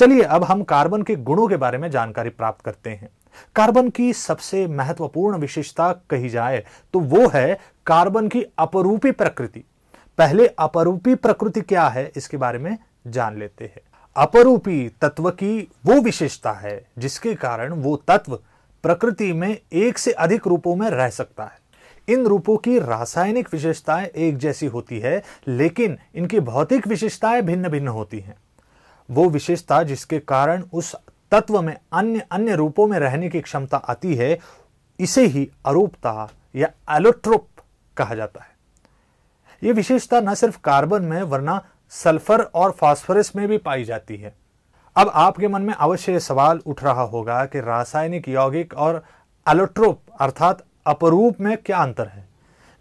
चलिए अब हम कार्बन के गुणों के बारे में जानकारी प्राप्त करते हैं कार्बन की सबसे महत्वपूर्ण विशेषता कही जाए तो वो है कार्बन की अपरूपी प्रकृति पहले अपरूपी प्रकृति क्या है इसके बारे में जान लेते हैं अपरूपी तत्व की वो विशेषता है जिसके कारण वो तत्व प्रकृति में एक से अधिक रूपों में रह सकता है इन रूपों की रासायनिक विशेषताएं एक जैसी होती है लेकिन इनकी भौतिक विशेषताएं भिन्न भिन्न होती हैं वो विशेषता जिसके कारण उस तत्व में अन्य अन्य रूपों में रहने की क्षमता आती है इसे ही अरूपता या एलोट्रोप कहा जाता है यह विशेषता न सिर्फ कार्बन में वरना सल्फर और फास्फोरस में भी पाई जाती है अब आपके मन में अवश्य सवाल उठ रहा होगा कि रासायनिक यौगिक और एलोट्रोप अर्थात अपरूप में क्या अंतर है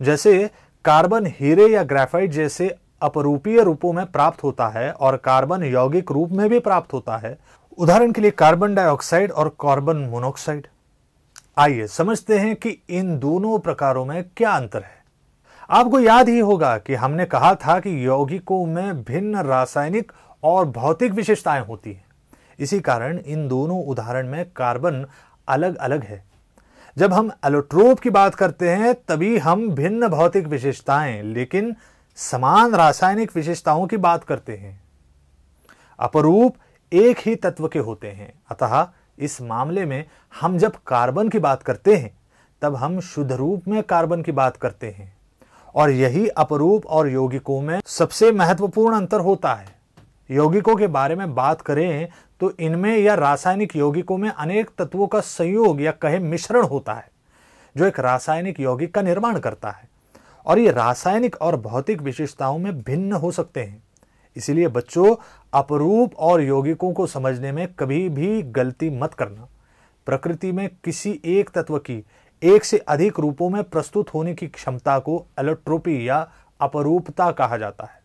जैसे कार्बन हीरे या ग्रेफाइट जैसे अपरूपीय रूपों में प्राप्त होता है और कार्बन यौगिक रूप में भी प्राप्त होता है उदाहरण के लिए कार्बन डाइऑक्साइड और कार्बन मोनोक्साइड आइए समझते हैं कि इन दोनों प्रकारों में क्या अंतर है आपको याद ही होगा कि हमने कहा था कि यौगिकों में भिन्न रासायनिक और भौतिक विशेषताएं होती हैं इसी कारण इन दोनों उदाहरण में कार्बन अलग अलग है जब हम एलोट्रोप की बात करते हैं तभी हम भिन्न भौतिक विशेषताएं लेकिन समान रासायनिक विशेषताओं की बात करते हैं अपरूप एक ही तत्व के होते हैं अतः इस मामले में हम जब कार्बन की बात करते हैं तब हम शुद्ध रूप में कार्बन की बात करते हैं और यही अपरूप और यौगिकों में सबसे महत्वपूर्ण अंतर होता है यौगिकों के बारे में बात करें तो इनमें या रासायनिक यौगिकों में अनेक तत्वों का संयोग या कहे मिश्रण होता है जो एक रासायनिक यौगिक का निर्माण करता है और ये रासायनिक और भौतिक विशेषताओं में भिन्न हो सकते हैं इसीलिए बच्चों अपरूप और यौगिकों को समझने में कभी भी गलती मत करना प्रकृति में किसी एक तत्व की एक से अधिक रूपों में प्रस्तुत होने की क्षमता को एलोट्रोपी या अपरूपता कहा जाता है